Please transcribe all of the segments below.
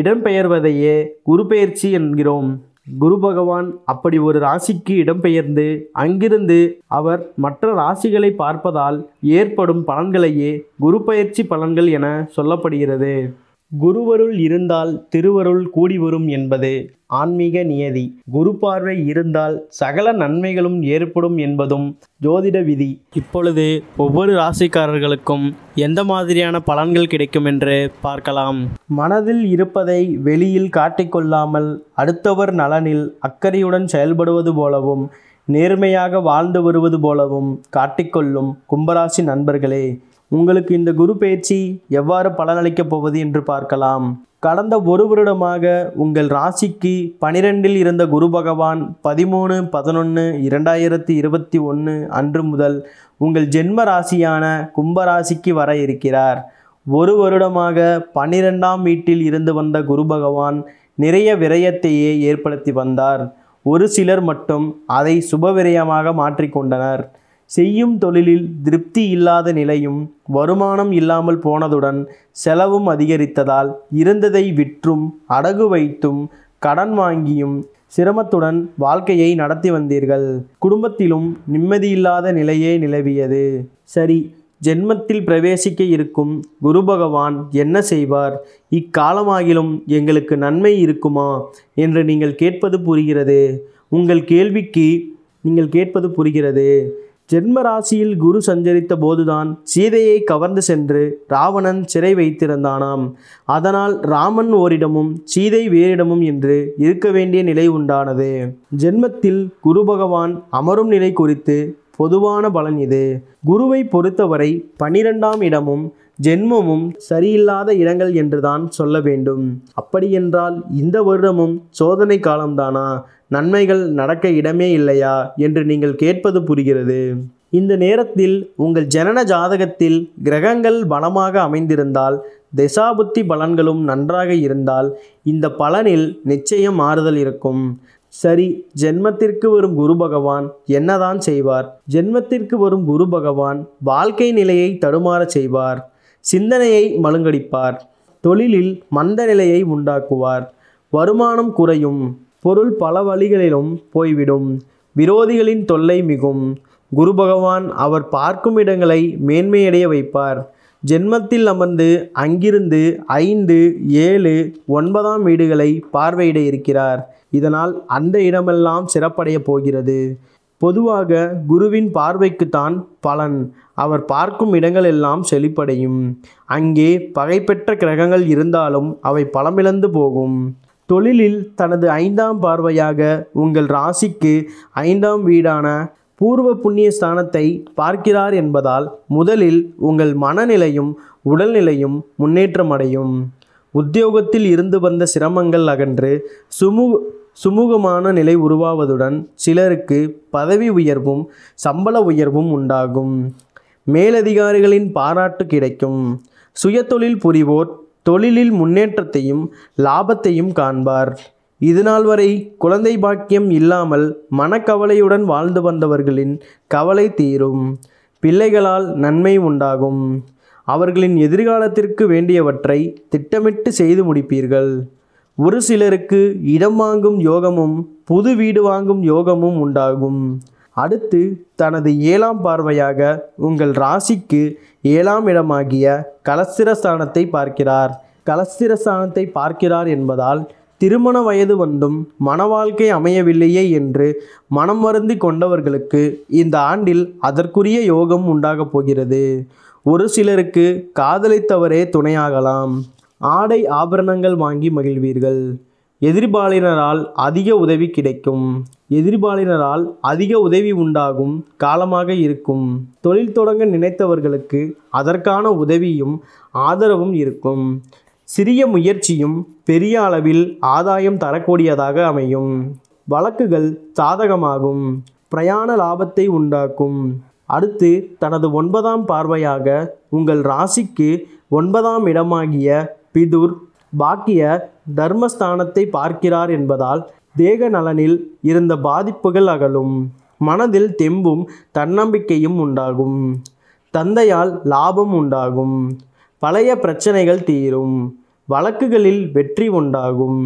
இடம்பெயர்வதையே குருபெயர்ச்சி என்கிறோம் குரு பகவான் அப்படி ஒரு ராசிக்கு இடம்பெயர்ந்து அங்கிருந்து அவர் மற்ற ராசிகளை பார்ப்பதால் ஏற்படும் பலன்களையே குரு பயிற்சி பலன்கள் என சொல்லப்படுகிறது குருவருள் இருந்தால் திருவருள் கூடி வரும் என்பது ஆன்மீக நியதி குரு பார்வை இருந்தால் சகல நன்மைகளும் ஏற்படும் என்பதும் ஜோதிட விதி இப்பொழுது ஒவ்வொரு ராசிக்காரர்களுக்கும் எந்த மாதிரியான பலன்கள் கிடைக்கும் என்று பார்க்கலாம் மனதில் இருப்பதை வெளியில் காட்டிக்கொள்ளாமல் அடுத்தவர் நலனில் அக்கறையுடன் செயல்படுவது போலவும் நேர்மையாக வாழ்ந்து வருவது போலவும் காட்டிக்கொள்ளும் கும்பராசி நண்பர்களே உங்களுக்கு இந்த குரு பயிற்சி எவ்வாறு பலனளிக்கப் போவது என்று பார்க்கலாம் கடந்த ஒரு வருடமாக உங்கள் ராசிக்கு பனிரெண்டில் இருந்த குரு பகவான் பதிமூணு பதினொன்று இரண்டாயிரத்தி இருபத்தி ஒன்று அன்று முதல் உங்கள் ஜென்ம ராசியான கும்பராசிக்கு வர இருக்கிறார் ஒரு வருடமாக பனிரெண்டாம் வீட்டில் இருந்து வந்த குரு பகவான் நிறைய விரயத்தையே ஏற்படுத்தி வந்தார் ஒரு சிலர் மட்டும் அதை சுப விரயமாக மாற்றிக்கொண்டனர் செய்யும் தொழிலில் திருப்தி இல்லாத நிலையும் வருமானம் இல்லாமல் போனதுடன் செலவும் அதிகரித்ததால் இருந்ததை விற்றும் அடகு வைத்தும் கடன் வாங்கியும் சிரமத்துடன் வாழ்க்கையை நடத்தி வந்தீர்கள் குடும்பத்திலும் நிம்மதியில்லாத நிலையே நிலவியது சரி ஜென்மத்தில் பிரவேசிக்க இருக்கும் குரு பகவான் என்ன செய்வார் இக்காலமாகிலும் எங்களுக்கு நன்மை இருக்குமா என்று நீங்கள் கேட்பது புரிகிறது உங்கள் கேள்விக்கு நீங்கள் கேட்பது புரிகிறது ஜென்ம ராசியில் குரு சஞ்சரித்த போதுதான் சீதையை கவர்ந்து சென்று ராவணன் சிறை வைத்திருந்தானாம் அதனால் ராமன் ஓரிடமும் சீதை வேறிடமும் என்று இருக்க வேண்டிய நிலை உண்டானது ஜென்மத்தில் குரு பகவான் அமரும் நிலை குறித்து பொதுவான பலன் இது குருவை பொறுத்தவரை பனிரெண்டாம் இடமும் ஜென்மமும் சரியில்லாத இடங்கள் என்றுதான் சொல்ல வேண்டும் அப்படியென்றால் இந்த வருடமும் சோதனை காலம்தானா நன்மைகள் நடக்க இடமே இல்லையா என்று நீங்கள் கேட்பது புரிகிறது இந்த நேரத்தில் உங்கள் ஜனன ஜாதகத்தில் கிரகங்கள் பலமாக அமைந்திருந்தால் திசாபுத்தி பலன்களும் நன்றாக இருந்தால் இந்த பலனில் நிச்சயம் மாறுதல் இருக்கும் சரி ஜென்மத்திற்கு வரும் குரு பகவான் என்னதான் செய்வார் ஜென்மத்திற்கு வரும் குரு பகவான் வாழ்க்கை நிலையை தடுமாறச் செய்வார் சிந்தனையை மழுங்கடிப்பார் தொழிலில் மந்த நிலையை உண்டாக்குவார் வருமானம் குறையும் பொருள் பல வழிகளிலும் போய்விடும் விரோதிகளின் தொல்லை மிகும் குரு பகவான் அவர் பார்க்கும் இடங்களை மேன்மையடைய வைப்பார் ஜென்மத்தில் அமர்ந்து அங்கிருந்து ஐந்து ஏழு ஒன்பதாம் வீடுகளை பார்வையிட இருக்கிறார் இதனால் அந்த இடமெல்லாம் சிறப்படைய போகிறது பொதுவாக குருவின் பார்வைக்குத்தான் பலன் அவர் பார்க்கும் இடங்கள் எல்லாம் செழிப்படையும் அங்கே பகைப்பெற்ற கிரகங்கள் இருந்தாலும் அவை பலமிழந்து போகும் தொழிலில் தனது ஐந்தாம் பார்வையாக உங்கள் ராசிக்கு ஐந்தாம் வீடான பூர்வ புண்ணிய ஸ்தானத்தை பார்க்கிறார் என்பதால் முதலில் உங்கள் மனநிலையும் உடல்நிலையும் முன்னேற்றமடையும் உத்தியோகத்தில் இருந்து வந்த சிரமங்கள் அகன்று சுமு சுமூகமான நிலை உருவாவதுடன் சிலருக்கு பதவி உயர்வும் சம்பள உயர்வும் உண்டாகும் மேலதிகாரிகளின் பாராட்டு கிடைக்கும் சுயதொழில் புரிவோர் தொழிலில் முன்னேற்றத்தையும் லாபத்தையும் காண்பார் இதுநாள் வரை குழந்தை பாக்கியம் இல்லாமல் மனக்கவலையுடன் வாழ்ந்து வந்தவர்களின் கவலை தீரும் பிள்ளைகளால் நன்மை உண்டாகும் அவர்களின் எதிர்காலத்திற்கு வேண்டியவற்றை திட்டமிட்டு செய்து முடிப்பீர்கள் ஒரு சிலருக்கு இடம் வாங்கும் யோகமும் புது வீடு வாங்கும் யோகமும் உண்டாகும் அடுத்து தனது ஏழாம் பார்வையாக உங்கள் ராசிக்கு ஏழாம் இடமாகிய கலஸ்திரஸ்தானத்தை பார்க்கிறார் கலஸ்திரஸ்தானத்தை பார்க்கிறார் என்பதால் திருமண வயது வந்தும் மன வாழ்க்கை அமையவில்லையே என்று மனம் வருந்தி கொண்டவர்களுக்கு இந்த ஆண்டில் அதற்குரிய யோகம் உண்டாகப் போகிறது ஒரு சிலருக்கு காதலித்தவரே துணையாகலாம் ஆடை ஆபரணங்கள் வாங்கி மகிழ்வீர்கள் எதிர்பாலினரால் அதிக உதவி கிடைக்கும் எதிர்பாலினரால் அதிக உதவி உண்டாகும் காலமாக இருக்கும் தொழில் தொடங்க நினைத்தவர்களுக்கு அதற்கான உதவியும் ஆதரவும் இருக்கும் சிறிய முயற்சியும் பெரிய அளவில் ஆதாயம் தரக்கூடியதாக அமையும் வழக்குகள் சாதகமாகும் பிரயாண லாபத்தை உண்டாக்கும் அடுத்து தனது ஒன்பதாம் பார்வையாக உங்கள் ராசிக்கு ஒன்பதாம் இடமாகிய பிதுர் பாக்கிய தர்மஸ்தானத்தை பார்க்கிறார் என்பதால் தேக நலனில் இருந்த பாதிப்புகள் அகலும் மனதில் தெம்பும் தன்னம்பிக்கையும் உண்டாகும் தந்தையால் லாபம் உண்டாகும் பழைய பிரச்சனைகள் தீரும் வழக்குகளில் வெற்றி உண்டாகும்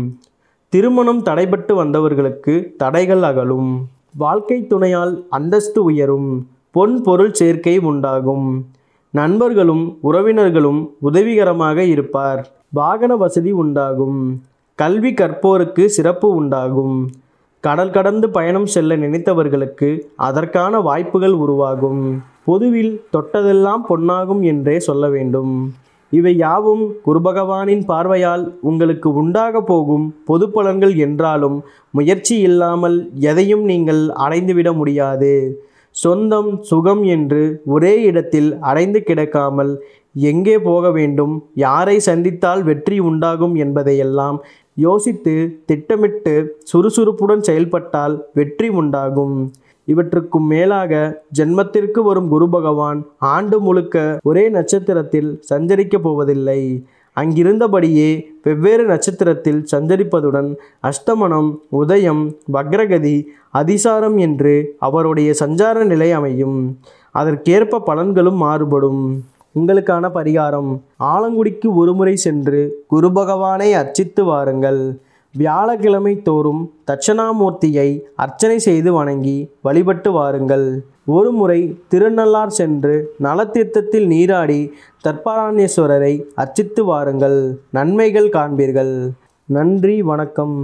திருமணம் தடைபட்டு வந்தவர்களுக்கு தடைகள் அகலும் வாழ்க்கை துணையால் அந்தஸ்து உயரும் பொன் பொருள் சேர்க்கை உண்டாகும் நண்பர்களும் உறவினர்களும் உதவிகரமாக இருப்பார் வாகன வசதி உண்டாகும் கல்வி கற்போருக்கு சிறப்பு உண்டாகும் கடல் கடந்து பயணம் செல்ல நினைத்தவர்களுக்கு அதற்கான வாய்ப்புகள் உருவாகும் பொதுவில் தொட்டதெல்லாம் பொன்னாகும் என்றே சொல்ல வேண்டும் இவை யாவும் குருபகவானின் பார்வையால் உங்களுக்கு உண்டாக போகும் பொது பலன்கள் என்றாலும் முயற்சி இல்லாமல் எதையும் நீங்கள் அடைந்துவிட முடியாது சொந்தம் சுகம் என்று ஒரே இடத்தில் அடைந்து கிடக்காமல் எங்கே போக வேண்டும் யாரை சந்தித்தால் வெற்றி உண்டாகும் என்பதையெல்லாம் யோசித்து திட்டமிட்டு சுறுசுறுப்புடன் செயல்பட்டால் வெற்றி உண்டாகும் இவற்றுக்கும் மேலாக ஜென்மத்திற்கு வரும் குரு பகவான் ஆண்டு முழுக்க ஒரே நட்சத்திரத்தில் சஞ்சரிக்கப் போவதில்லை அங்கிருந்தபடியே வெவ்வேறு நட்சத்திரத்தில் சஞ்சரிப்பதுடன் அஷ்டமனம் உதயம் வக்ரகதி அதிசாரம் என்று அவருடைய சஞ்சார நிலை அமையும் அதற்கேற்ப பலன்களும் மாறுபடும் உங்களுக்கான பரிகாரம் ஆலங்குடிக்கு ஒருமுறை சென்று குரு பகவானை அர்ச்சித்து வாருங்கள் வியாழக்கிழமை தோறும் தட்சணாமூர்த்தியை அர்ச்சனை செய்து வணங்கி வழிபட்டு வாருங்கள் ஒரு முறை திருநள்ளார் சென்று நலத்தீர்த்தத்தில் நீராடி தற்பாராண்யேஸ்வரரை அர்ச்சித்து வாருங்கள் நன்மைகள் காண்பீர்கள் நன்றி வணக்கம்